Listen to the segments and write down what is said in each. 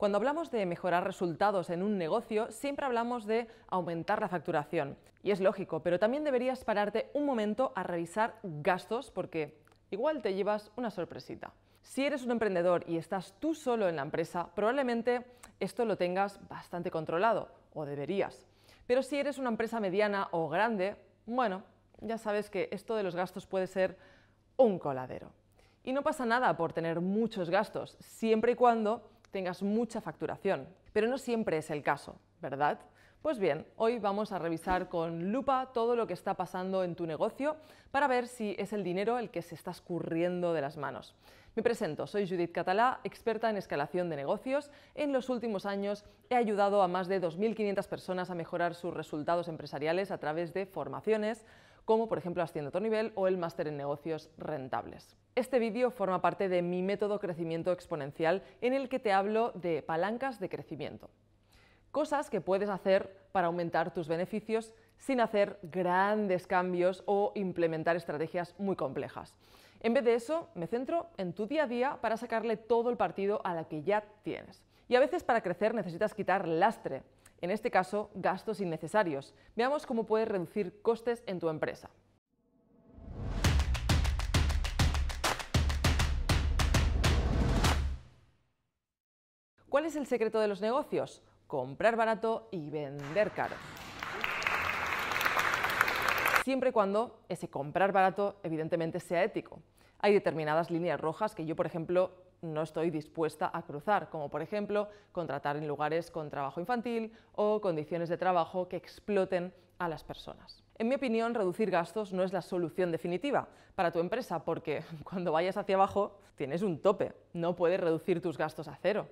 Cuando hablamos de mejorar resultados en un negocio, siempre hablamos de aumentar la facturación. Y es lógico, pero también deberías pararte un momento a revisar gastos porque igual te llevas una sorpresita. Si eres un emprendedor y estás tú solo en la empresa, probablemente esto lo tengas bastante controlado, o deberías. Pero si eres una empresa mediana o grande, bueno, ya sabes que esto de los gastos puede ser un coladero. Y no pasa nada por tener muchos gastos, siempre y cuando tengas mucha facturación. Pero no siempre es el caso, ¿verdad? Pues bien, hoy vamos a revisar con lupa todo lo que está pasando en tu negocio para ver si es el dinero el que se está escurriendo de las manos. Me presento, soy Judith Catalá, experta en escalación de negocios. En los últimos años he ayudado a más de 2.500 personas a mejorar sus resultados empresariales a través de formaciones, como por ejemplo haciendo a tu nivel o el máster en negocios rentables. Este vídeo forma parte de mi método crecimiento exponencial en el que te hablo de palancas de crecimiento. Cosas que puedes hacer para aumentar tus beneficios sin hacer grandes cambios o implementar estrategias muy complejas. En vez de eso, me centro en tu día a día para sacarle todo el partido a la que ya tienes. Y a veces para crecer necesitas quitar lastre, en este caso gastos innecesarios. Veamos cómo puedes reducir costes en tu empresa. ¿Cuál es el secreto de los negocios? Comprar barato y vender caro. Siempre y cuando ese comprar barato evidentemente sea ético. Hay determinadas líneas rojas que yo, por ejemplo, no estoy dispuesta a cruzar, como por ejemplo contratar en lugares con trabajo infantil o condiciones de trabajo que exploten a las personas. En mi opinión, reducir gastos no es la solución definitiva para tu empresa porque cuando vayas hacia abajo tienes un tope, no puedes reducir tus gastos a cero.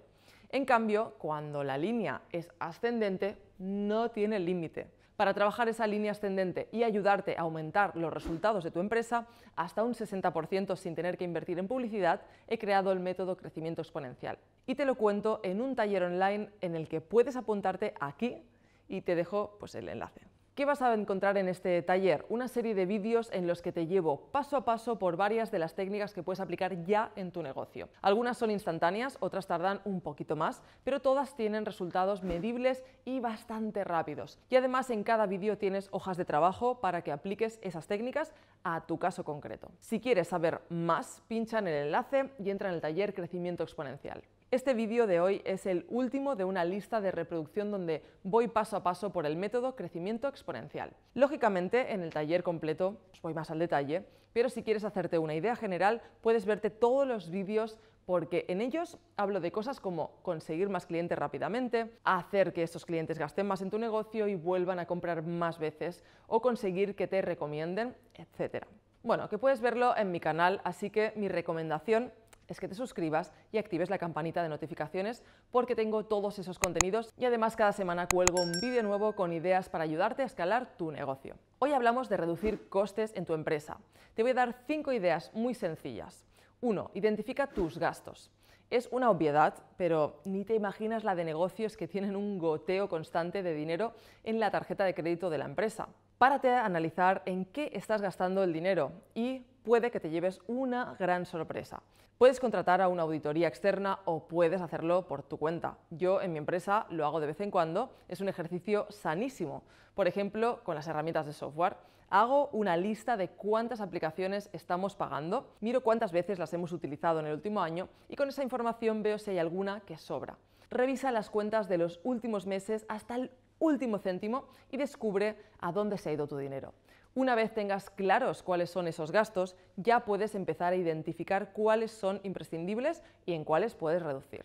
En cambio, cuando la línea es ascendente, no tiene límite para trabajar esa línea ascendente y ayudarte a aumentar los resultados de tu empresa hasta un 60% sin tener que invertir en publicidad, he creado el método crecimiento exponencial. Y te lo cuento en un taller online en el que puedes apuntarte aquí y te dejo pues, el enlace. ¿Qué vas a encontrar en este taller? Una serie de vídeos en los que te llevo paso a paso por varias de las técnicas que puedes aplicar ya en tu negocio. Algunas son instantáneas, otras tardan un poquito más, pero todas tienen resultados medibles y bastante rápidos. Y además en cada vídeo tienes hojas de trabajo para que apliques esas técnicas a tu caso concreto. Si quieres saber más, pincha en el enlace y entra en el taller Crecimiento Exponencial. Este vídeo de hoy es el último de una lista de reproducción donde voy paso a paso por el método crecimiento exponencial. Lógicamente, en el taller completo os voy más al detalle, pero si quieres hacerte una idea general, puedes verte todos los vídeos porque en ellos hablo de cosas como conseguir más clientes rápidamente, hacer que estos clientes gasten más en tu negocio y vuelvan a comprar más veces, o conseguir que te recomienden, etc. Bueno, que puedes verlo en mi canal, así que mi recomendación es que te suscribas y actives la campanita de notificaciones porque tengo todos esos contenidos y además cada semana cuelgo un vídeo nuevo con ideas para ayudarte a escalar tu negocio. Hoy hablamos de reducir costes en tu empresa. Te voy a dar cinco ideas muy sencillas. 1. Identifica tus gastos. Es una obviedad, pero ni te imaginas la de negocios que tienen un goteo constante de dinero en la tarjeta de crédito de la empresa. Párate a analizar en qué estás gastando el dinero y puede que te lleves una gran sorpresa. Puedes contratar a una auditoría externa o puedes hacerlo por tu cuenta. Yo en mi empresa lo hago de vez en cuando, es un ejercicio sanísimo. Por ejemplo, con las herramientas de software. Hago una lista de cuántas aplicaciones estamos pagando, miro cuántas veces las hemos utilizado en el último año y con esa información veo si hay alguna que sobra. Revisa las cuentas de los últimos meses hasta el último céntimo y descubre a dónde se ha ido tu dinero. Una vez tengas claros cuáles son esos gastos, ya puedes empezar a identificar cuáles son imprescindibles y en cuáles puedes reducir.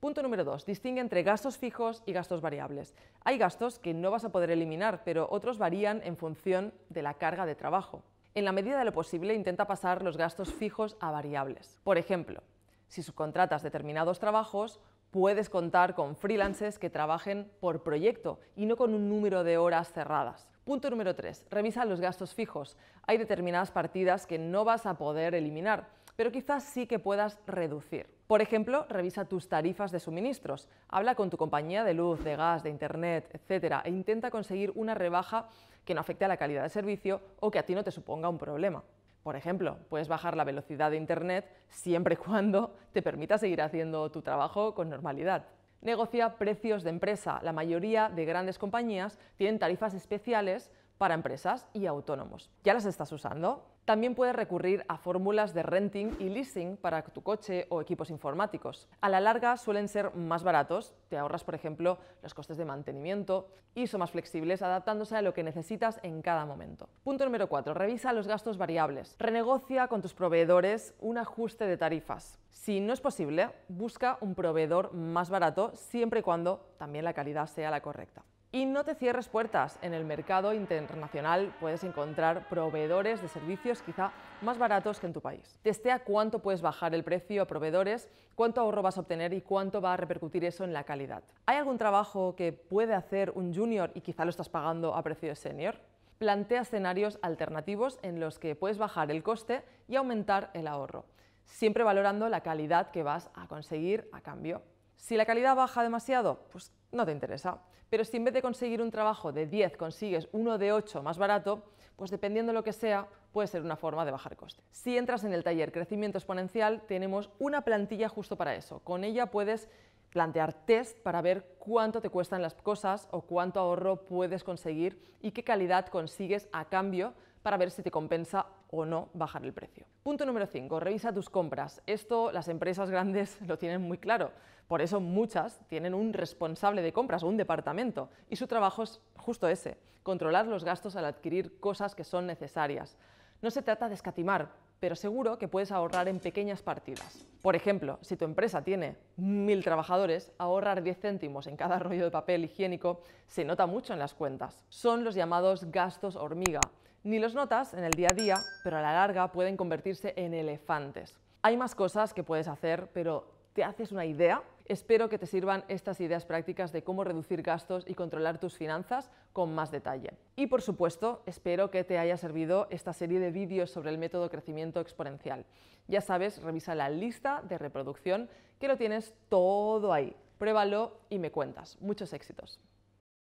Punto número 2. Distingue entre gastos fijos y gastos variables. Hay gastos que no vas a poder eliminar, pero otros varían en función de la carga de trabajo. En la medida de lo posible, intenta pasar los gastos fijos a variables. Por ejemplo, si subcontratas determinados trabajos, puedes contar con freelancers que trabajen por proyecto y no con un número de horas cerradas. Punto número 3. Revisa los gastos fijos. Hay determinadas partidas que no vas a poder eliminar, pero quizás sí que puedas reducir. Por ejemplo, revisa tus tarifas de suministros, habla con tu compañía de luz, de gas, de internet, etcétera, e intenta conseguir una rebaja que no afecte a la calidad de servicio o que a ti no te suponga un problema. Por ejemplo, puedes bajar la velocidad de Internet siempre y cuando te permita seguir haciendo tu trabajo con normalidad. Negocia precios de empresa. La mayoría de grandes compañías tienen tarifas especiales para empresas y autónomos. ¿Ya las estás usando? También puedes recurrir a fórmulas de renting y leasing para tu coche o equipos informáticos. A la larga suelen ser más baratos, te ahorras por ejemplo los costes de mantenimiento y son más flexibles adaptándose a lo que necesitas en cada momento. Punto número 4. Revisa los gastos variables. Renegocia con tus proveedores un ajuste de tarifas. Si no es posible, busca un proveedor más barato siempre y cuando también la calidad sea la correcta. Y no te cierres puertas. En el mercado internacional puedes encontrar proveedores de servicios quizá más baratos que en tu país. Testea cuánto puedes bajar el precio a proveedores, cuánto ahorro vas a obtener y cuánto va a repercutir eso en la calidad. ¿Hay algún trabajo que puede hacer un junior y quizá lo estás pagando a precio de senior? Plantea escenarios alternativos en los que puedes bajar el coste y aumentar el ahorro, siempre valorando la calidad que vas a conseguir a cambio. Si la calidad baja demasiado, pues no te interesa. Pero si en vez de conseguir un trabajo de 10 consigues uno de 8 más barato, pues dependiendo de lo que sea, puede ser una forma de bajar coste. Si entras en el taller Crecimiento Exponencial, tenemos una plantilla justo para eso. Con ella puedes plantear test para ver cuánto te cuestan las cosas o cuánto ahorro puedes conseguir y qué calidad consigues a cambio para ver si te compensa o no bajar el precio. Punto número 5. Revisa tus compras. Esto las empresas grandes lo tienen muy claro. Por eso muchas tienen un responsable de compras o un departamento. Y su trabajo es justo ese, controlar los gastos al adquirir cosas que son necesarias. No se trata de escatimar, pero seguro que puedes ahorrar en pequeñas partidas. Por ejemplo, si tu empresa tiene mil trabajadores, ahorrar 10 céntimos en cada rollo de papel higiénico se nota mucho en las cuentas. Son los llamados gastos hormiga ni los notas en el día a día, pero a la larga pueden convertirse en elefantes. Hay más cosas que puedes hacer, pero ¿te haces una idea? Espero que te sirvan estas ideas prácticas de cómo reducir gastos y controlar tus finanzas con más detalle. Y por supuesto, espero que te haya servido esta serie de vídeos sobre el método crecimiento exponencial. Ya sabes, revisa la lista de reproducción que lo tienes todo ahí. Pruébalo y me cuentas. Muchos éxitos.